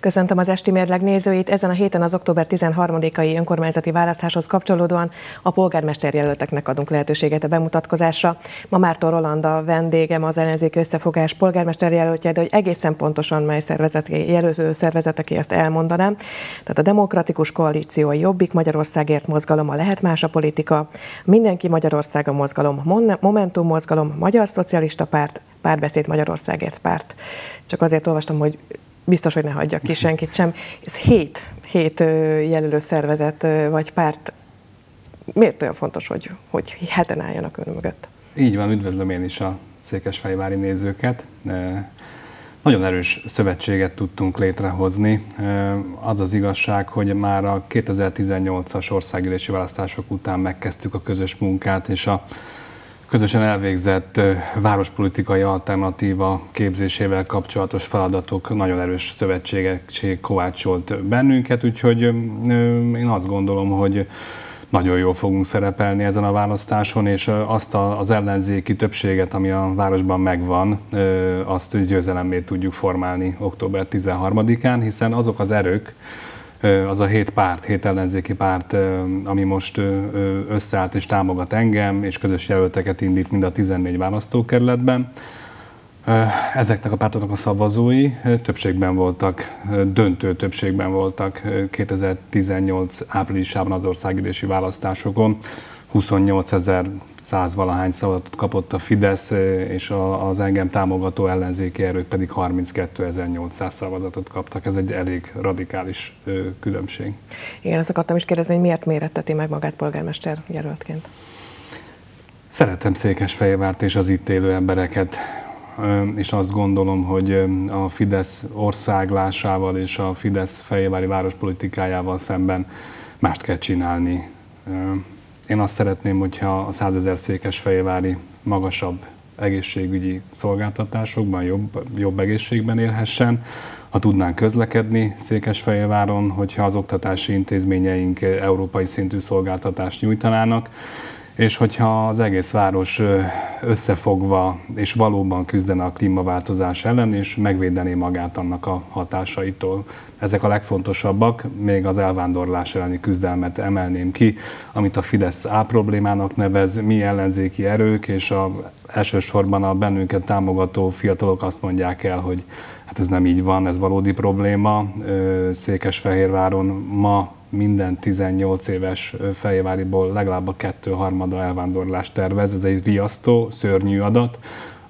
Köszöntöm az esti mérleg nézőit. Ezen a héten az október 13-ai önkormányzati választáshoz kapcsolódóan a polgármester jelölteknek adunk lehetőséget a bemutatkozásra. Ma Márta Roland a vendégem, az ellenzék összefogás polgármester jelöltje, de hogy egészen pontosan mely szervezet, szervezet, aki ezt elmondanám. Tehát a Demokratikus Koalíció, a Jobbik Magyarországért mozgalom, a Lehet Más a politika, Mindenki Magyarország a mozgalom, Momentum mozgalom, Magyar Szocialista Párt, Párbeszéd Magyarországért párt. Csak azért olvastam, hogy biztos, hogy ne hagyja ki senkit sem. Ez hét, hét jelölő szervezet vagy párt. Miért olyan fontos, hogy, hogy heten álljanak ön mögött? Így van, üdvözlöm én is a székesfehérvári nézőket. Nagyon erős szövetséget tudtunk létrehozni. Az az igazság, hogy már a 2018-as országgyűlési választások után megkezdtük a közös munkát, és a közösen elvégzett várospolitikai alternatíva képzésével kapcsolatos feladatok nagyon erős szövetségeség kovácsolt bennünket, úgyhogy én azt gondolom, hogy nagyon jól fogunk szerepelni ezen a választáson, és azt az ellenzéki többséget, ami a városban megvan, azt győzelemmé tudjuk formálni október 13-án, hiszen azok az erők, az a hét párt, hét ellenzéki párt, ami most összeállt és támogat engem, és közös jelölteket indít mind a 14 választókerületben. Ezeknek a pártoknak a szavazói többségben voltak, döntő többségben voltak 2018 áprilisában az országgyűlési választásokon. 28 ezer valahány szavazatot kapott a Fidesz, és az engem támogató ellenzéki erők pedig 32 800 szavazatot kaptak. Ez egy elég radikális különbség. Igen, ezt akartam is kérdezni, hogy miért méretteti meg magát polgármester jelöltként? Szeretem Székesfehérvárt és az itt élő embereket és azt gondolom, hogy a Fidesz országlásával és a Fidesz fejvári várospolitikájával szemben mást kell csinálni én azt szeretném, hogyha a 100 ezer székes fejvári magasabb egészségügyi szolgáltatásokban, jobb, jobb egészségben élhessen, ha tudnánk közlekedni Székesfehérváron, hogyha az oktatási intézményeink európai szintű szolgáltatást nyújtanának, és hogyha az egész város összefogva és valóban küzdene a klímaváltozás ellen, és megvédené magát annak a hatásaitól. Ezek a legfontosabbak, még az elvándorlás elleni küzdelmet emelném ki, amit a Fidesz A problémának nevez, mi ellenzéki erők, és a, elsősorban a bennünket támogató fiatalok azt mondják el, hogy hát ez nem így van, ez valódi probléma. Székesfehérváron ma minden 18 éves Fehérváriból legalább a kettő harmada elvándorlást tervez. Ez egy riasztó, szörnyű adat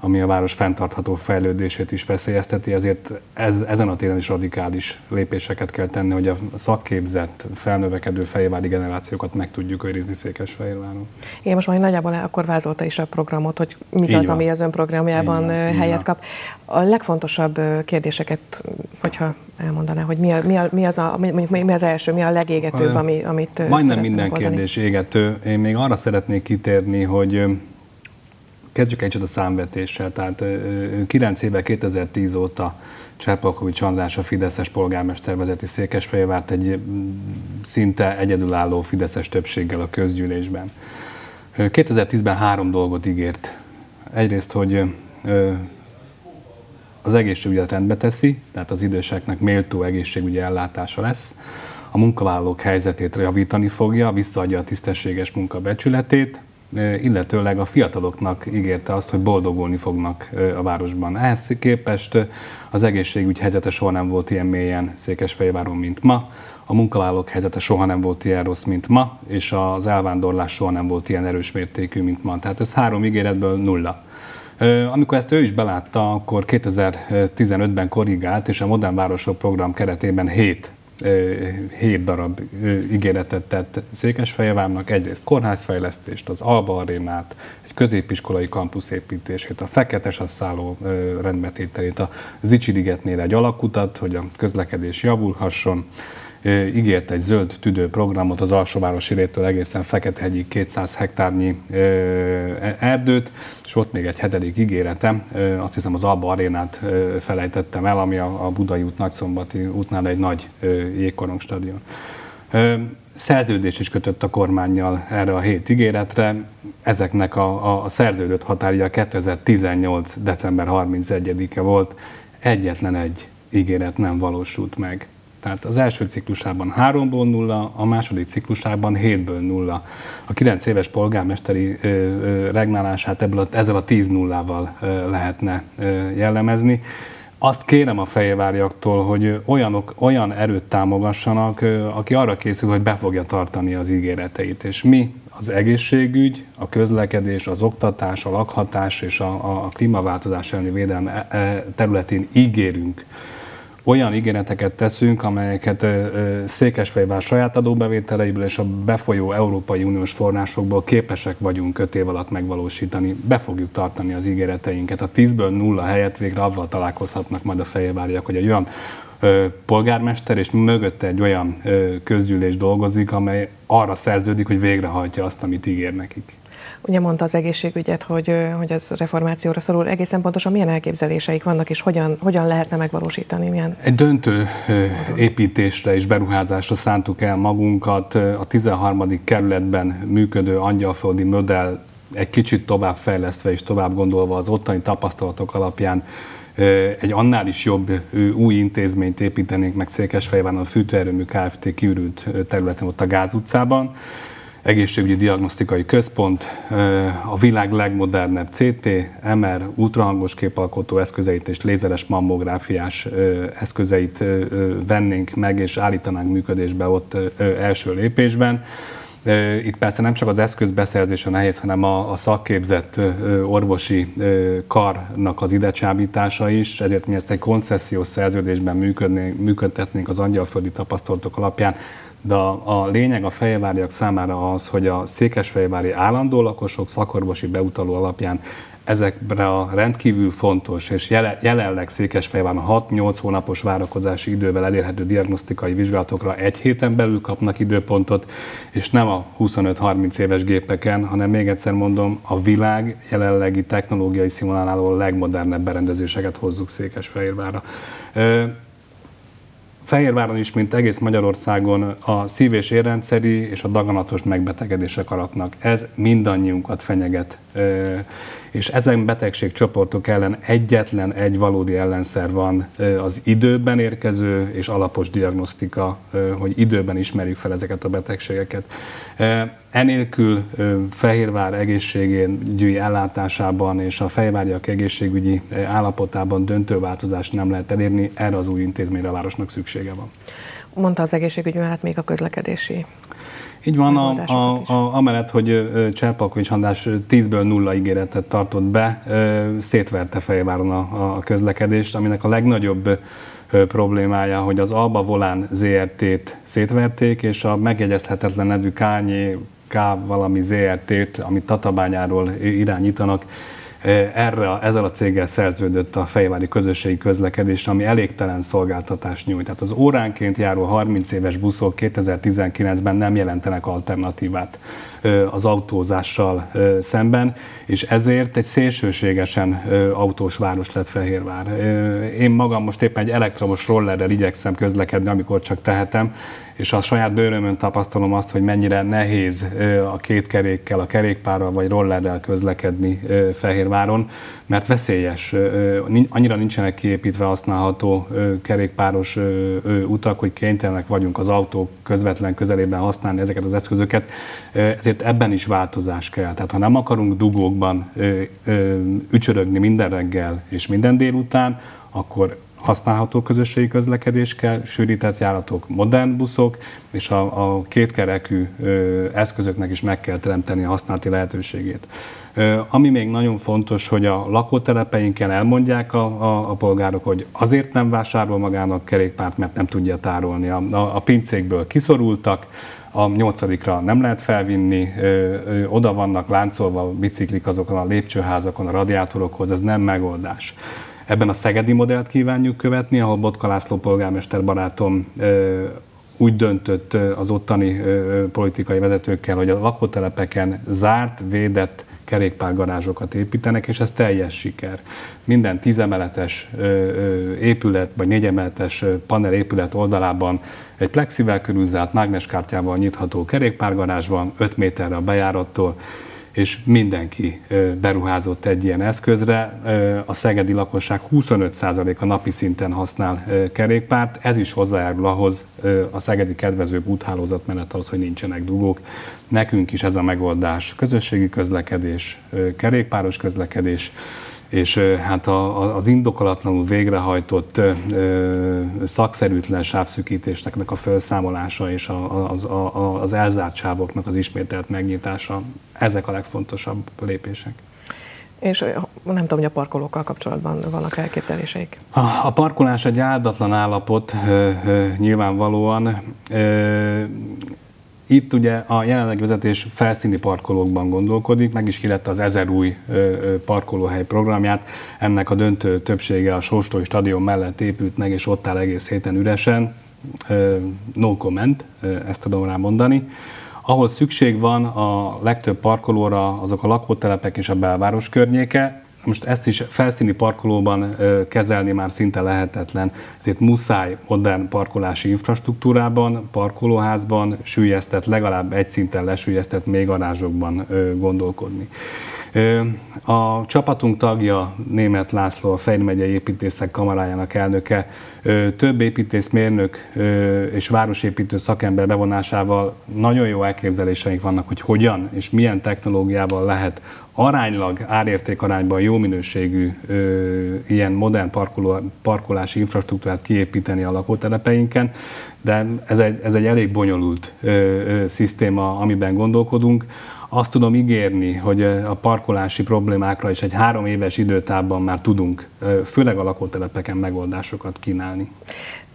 ami a város fenntartható fejlődését is veszélyezteti, ezért ez, ezen a téren is radikális lépéseket kell tenni, hogy a szakképzett, felnövekedő fejvári generációkat meg tudjuk őrizni Székesfehérváron. Igen, most már nagyjából akkor vázolta is a programot, hogy mi az, ami az ön programjában van, helyet kap. A legfontosabb kérdéseket, hogyha elmondaná, hogy mi, a, mi, a, mi, az a, mondjuk mi az első, mi a legégetőbb, ami, amit Majdnem minden mondani. kérdés égető. Én még arra szeretnék kitérni, hogy kezdjük egy a számvetéssel. Tehát 9 éve 2010 óta Cserpalkovics András a Fideszes polgármester vezeti Székesfehérvárt egy szinte egyedülálló Fideszes többséggel a közgyűlésben. 2010-ben három dolgot ígért. Egyrészt, hogy az egészségügyet rendbe teszi, tehát az időseknek méltó egészségügyi ellátása lesz, a munkavállalók helyzetét javítani fogja, visszaadja a tisztességes munka becsületét, illetőleg a fiataloknak ígérte azt, hogy boldogulni fognak a városban. Ehhez képest az egészségügy helyzete soha nem volt ilyen mélyen Székesfehérváron, mint ma, a munkavállalók helyzete soha nem volt ilyen rossz, mint ma, és az elvándorlás soha nem volt ilyen erős mértékű, mint ma. Tehát ez három ígéretből nulla. Amikor ezt ő is belátta, akkor 2015-ben korrigált, és a Modern Városok program keretében 7 hét darab ígéretet tett Székesfehérvárnak, egyrészt kórházfejlesztést, az Alba Arénát, egy középiskolai kampusz építését, a Feketes Asszálló rendbetételét, a Zicsirigetnél egy alakutat, hogy a közlekedés javulhasson, ígért egy zöld tüdő programot az alsóvárosi Réttől egészen Fekethegyig 200 hektárnyi e, erdőt, és volt még egy hetedik ígérete, azt hiszem az Alba arénát felejtettem el, ami a Budai út Nagyszombati útnál egy nagy jégkorong stadion. Szerződés is kötött a kormányjal erre a hét ígéretre. Ezeknek a, a szerződött határja 2018. december 31-e volt. Egyetlen egy ígéret nem valósult meg. Tehát az első ciklusában 3-ból 0, a második ciklusában 7-ből 0. A 9 éves polgármesteri ö, ö, regnálását ebből a, ezzel a 10 nullával lehetne ö, jellemezni. Azt kérem a fejváriaktól, hogy olyanok, olyan erőt támogassanak, aki arra készül, hogy be fogja tartani az ígéreteit. És mi az egészségügy, a közlekedés, az oktatás, a lakhatás és a, a klímaváltozás elleni védelem e, e, területén ígérünk olyan ígéreteket teszünk, amelyeket Székesfehérvár saját adóbevételeiből és a befolyó Európai Uniós forrásokból képesek vagyunk öt év alatt megvalósítani. Be fogjuk tartani az ígéreteinket. A tízből nulla helyett végre avval találkozhatnak majd a fehérváriak, hogy egy olyan polgármester, és mögötte egy olyan közgyűlés dolgozik, amely arra szerződik, hogy végrehajtja azt, amit ígér nekik. Ugye mondta az egészségügyet, hogy, hogy ez reformációra szorul. Egészen pontosan milyen elképzeléseik vannak, és hogyan, hogyan lehetne megvalósítani? Milyen... Egy döntő építésre és beruházásra szántuk el magunkat. A 13. kerületben működő angyalföldi modell egy kicsit tovább fejlesztve és tovább gondolva az ottani tapasztalatok alapján egy annál is jobb új intézményt építenénk meg Székesfehérváron a fűtőerőmű Kft. kiürült területen ott a Gáz utcában egészségügyi diagnosztikai központ, eh, a világ legmodernebb CT, MR, ultrahangos képalkotó eszközeit és lézeres mammográfiás eh, eszközeit eh, vennénk meg és állítanánk működésbe ott első lépésben. Itt persze nem csak az eszköz beszerzése nehéz, hanem a, szakképzett orvosi karnak az idecsábítása is, ezért mi ezt egy koncesziós szerződésben működtetnénk az angyalföldi tapasztalatok alapján, de a, a lényeg a fejváriak számára az, hogy a székesfehérvári állandó lakosok szakorvosi beutaló alapján ezekre a rendkívül fontos és jelenleg Székesfehérváron 6-8 hónapos várakozási idővel elérhető diagnosztikai vizsgálatokra egy héten belül kapnak időpontot, és nem a 25-30 éves gépeken, hanem még egyszer mondom, a világ jelenlegi technológiai színvonalán a legmodernebb berendezéseket hozzuk Székesfehérvárra. Fehérváron is, mint egész Magyarországon a szív- és érrendszeri és a daganatos megbetegedések aratnak. Ez mindannyiunkat fenyeget. És ezen betegségcsoportok ellen egyetlen egy valódi ellenszer van az időben érkező és alapos diagnosztika, hogy időben ismerjük fel ezeket a betegségeket. Enélkül Fehérvár gyűj ellátásában és a fehérváriak egészségügyi állapotában döntő változást nem lehet elérni, erre az új intézményre a városnak szüksége van. Mondta az egészségügy mellett még a közlekedési így van, a, a, a, amellett, hogy Cserpalkovics Handás 10-ből nulla ígéretet tartott be, szétverte Fejváron a, a közlekedést, aminek a legnagyobb problémája, hogy az Alba Volán ZRT-t szétverték, és a megjegyezhetetlen nevű Kányé K valami ZRT-t, amit Tatabányáról irányítanak, e, erre, ezzel a céggel szerződött a Fejvári Közösségi Közlekedés, ami elégtelen szolgáltatást nyújt. Tehát az óránként járó 30 éves buszok 2019-ben nem jelentenek alternatívát e, az autózással e, szemben, és ezért egy szélsőségesen autós város lett Fehérvár. Én magam most éppen egy elektromos rollerrel igyekszem közlekedni, amikor csak tehetem, és a saját bőrömön tapasztalom azt, hogy mennyire nehéz a két kerékkel, a kerékpárral vagy rollerrel közlekedni Fehérváron, mert veszélyes. Annyira nincsenek kiépítve használható kerékpáros utak, hogy kénytelenek vagyunk az autók közvetlen közelében használni ezeket az eszközöket, ezért ebben is változás kell. Tehát ha nem akarunk dugókban ücsörögni minden reggel és minden délután, akkor használható közösségi közlekedés kell, sűrített járatok, modern buszok, és a, a kétkerekű ö, eszközöknek is meg kell teremteni a használati lehetőségét. Ö, ami még nagyon fontos, hogy a lakótelepeinken elmondják a, a, a polgárok, hogy azért nem vásárol magának kerékpárt, mert nem tudja tárolni. A, a, a pincékből kiszorultak, a nyolcadikra nem lehet felvinni, ö, ö, oda vannak láncolva biciklik azokon a lépcsőházakon, a radiátorokhoz, ez nem megoldás. Ebben a szegedi modellt kívánjuk követni, ahol Botka László polgármester barátom úgy döntött az ottani politikai vezetőkkel, hogy a lakótelepeken zárt, védett kerékpárgarázsokat építenek, és ez teljes siker. Minden tízemeletes épület, vagy négyemeletes panel épület oldalában egy plexivel körülzárt mágneskártyával nyitható kerékpárgarázs van, 5 méterre a bejárattól, és mindenki beruházott egy ilyen eszközre. A szegedi lakosság 25%-a napi szinten használ kerékpárt, ez is hozzájárul ahhoz a szegedi kedvezőbb úthálózat mellett ahhoz, hogy nincsenek dugók. Nekünk is ez a megoldás. Közösségi közlekedés, kerékpáros közlekedés, és hát a, a, az indokolatlanul végrehajtott ö, szakszerűtlen sávszűkítésnek a felszámolása és a, az, a, a, az elzárt sávoknak az ismételt megnyitása, ezek a legfontosabb lépések. És nem tudom, hogy a parkolókkal kapcsolatban vannak elképzeléseik. A, a parkolás egy áldatlan állapot ö, ö, nyilvánvalóan. Ö, itt ugye a jelenlegi vezetés felszíni parkolókban gondolkodik, meg is kilette az ezer új parkolóhely programját. Ennek a döntő többsége a Sóstói stadion mellett épült meg, és ott áll egész héten üresen. No comment, ezt tudom rá mondani. Ahol szükség van a legtöbb parkolóra, azok a lakótelepek és a belváros környéke, most ezt is felszíni parkolóban kezelni már szinte lehetetlen, ezért muszáj modern parkolási infrastruktúrában, parkolóházban sűjesztett, legalább egy szinten lesűjesztett még garázsokban gondolkodni. A csapatunk tagja, Német László, a Fejn építészek kamarájának elnöke, több építészmérnök és városépítő szakember bevonásával nagyon jó elképzeléseink vannak, hogy hogyan és milyen technológiával lehet aránylag árérték arányban jó minőségű ö, ilyen modern parkoló, parkolási infrastruktúrát kiépíteni a lakótelepeinken, de ez egy, ez egy elég bonyolult ö, ö, szisztéma, amiben gondolkodunk. Azt tudom ígérni, hogy a parkolási problémákra is egy három éves időtávban már tudunk, főleg a lakótelepeken megoldásokat kínálni.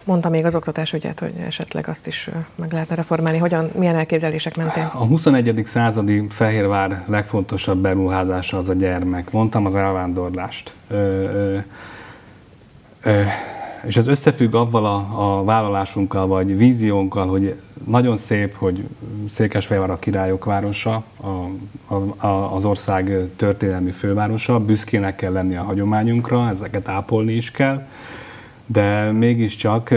Mondta még az oktatás ügyet, hogy esetleg azt is meg lehetne reformálni. Hogyan, milyen elképzelések mentén? A 21. századi Fehérvár legfontosabb beruházása az a gyermek. Mondtam az elvándorlást. Ö, ö, ö, és ez összefügg avval a, a vállalásunkkal, vagy víziónkkal, hogy nagyon szép, hogy Székesfehérvár a királyok városa, a, a, a, az ország történelmi fővárosa, büszkének kell lenni a hagyományunkra, ezeket ápolni is kell de mégiscsak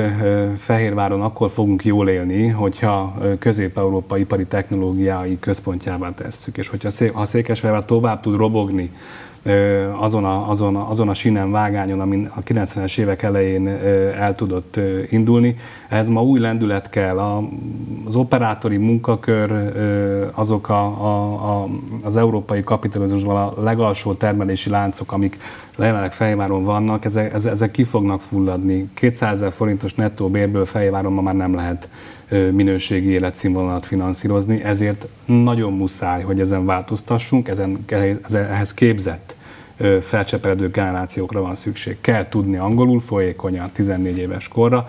Fehérváron akkor fogunk jól élni, hogyha Közép-Európa ipari technológiái központjává tesszük. És hogyha a Székesfehérvár tovább tud robogni azon a, azon a, azon a sinem vágányon, amin a 90-es évek elején el tudott indulni. Ez ma új lendület kell. A, az operátori munkakör azok a, a, a, az európai kapitalizmusban a legalsó termelési láncok, amik jelenleg Fejváron vannak, ezek, ezek ki fognak fulladni. 200 ezer forintos nettó bérből Fejváron ma már nem lehet minőségi életszínvonalat finanszírozni, ezért nagyon muszáj, hogy ezen változtassunk, ezen, ehhez képzett felcseperedő generációkra van szükség. Kell tudni angolul folyékonyan 14 éves korra,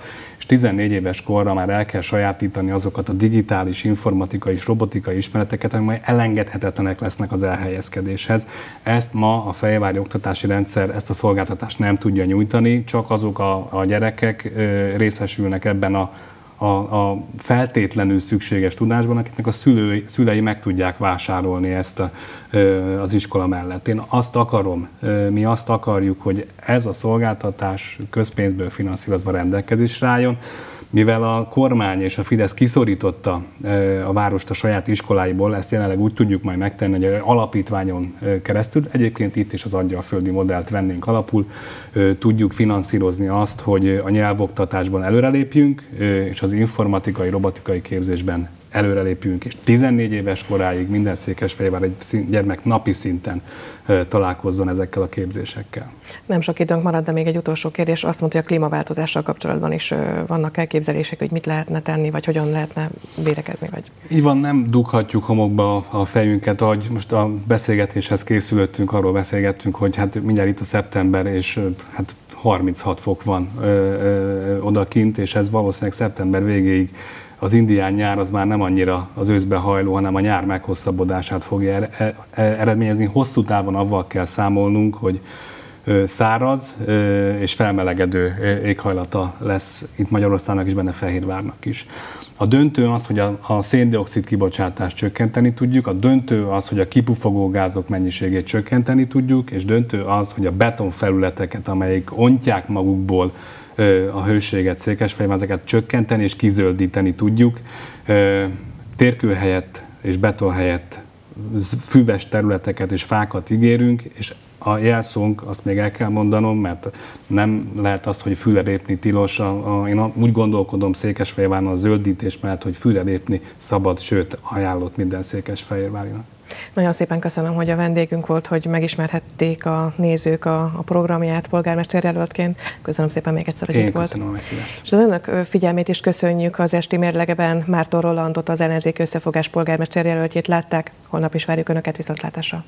14 éves korra már el kell sajátítani azokat a digitális, informatikai és robotikai ismereteket, amely elengedhetetlenek lesznek az elhelyezkedéshez. Ezt ma a fejvári Oktatási Rendszer ezt a szolgáltatást nem tudja nyújtani, csak azok a, a gyerekek részesülnek ebben a a, a feltétlenül szükséges tudásban, akiknek a szülői, szülei meg tudják vásárolni ezt a, az iskola mellett. Én azt akarom, mi azt akarjuk, hogy ez a szolgáltatás közpénzből finanszírozva rendelkezésre álljon, mivel a kormány és a Fidesz kiszorította a várost a saját iskoláiból, ezt jelenleg úgy tudjuk majd megtenni, hogy alapítványon keresztül, egyébként itt is az adja a földi modellt vennénk alapul, tudjuk finanszírozni azt, hogy a nyelvoktatásban előrelépjünk, és az informatikai, robotikai képzésben előrelépjünk, és 14 éves koráig minden Székesfehérvár egy gyermek napi szinten találkozzon ezekkel a képzésekkel. Nem sok időnk marad, de még egy utolsó kérdés. Azt mondta, hogy a klímaváltozással kapcsolatban is vannak elképzelések, hogy mit lehetne tenni, vagy hogyan lehetne védekezni. Vagy... Így van, nem dughatjuk homokba a fejünket, ahogy most a beszélgetéshez készülöttünk, arról beszélgettünk, hogy hát mindjárt itt a szeptember, és hát 36 fok van ö, ö, odakint, és ez valószínűleg szeptember végéig az indián nyár az már nem annyira az őszbe hajló, hanem a nyár meghosszabbodását fogja er- e- e- eredményezni. Hosszú távon avval kell számolnunk, hogy száraz és felmelegedő éghajlata lesz itt Magyarországnak is, benne Fehérvárnak is. A döntő az, hogy a, a széndiokszid kibocsátást csökkenteni tudjuk, a döntő az, hogy a kipufogó gázok mennyiségét csökkenteni tudjuk, és döntő az, hogy a betonfelületeket, amelyik ontják magukból a hőséget Székesfehérváron, ezeket csökkenteni és kizöldíteni tudjuk. Térkő helyett és beton helyett füves területeket és fákat ígérünk, és a jelszónk, azt még el kell mondanom, mert nem lehet az, hogy fűre lépni tilos. A, a, én úgy gondolkodom Székesfehérváron a zöldítés mellett, hogy fűre lépni szabad, sőt ajánlott minden Székesfehérvárinak. Nagyon szépen köszönöm, hogy a vendégünk volt, hogy megismerhették a nézők a, a programját polgármester jelöltként. Köszönöm szépen még egyszer, hogy Én itt volt. A És az önök figyelmét is köszönjük az esti mérlegeben. Márton Rolandot, az ellenzék összefogás polgármester jelöltjét látták. Holnap is várjuk önöket viszontlátásra.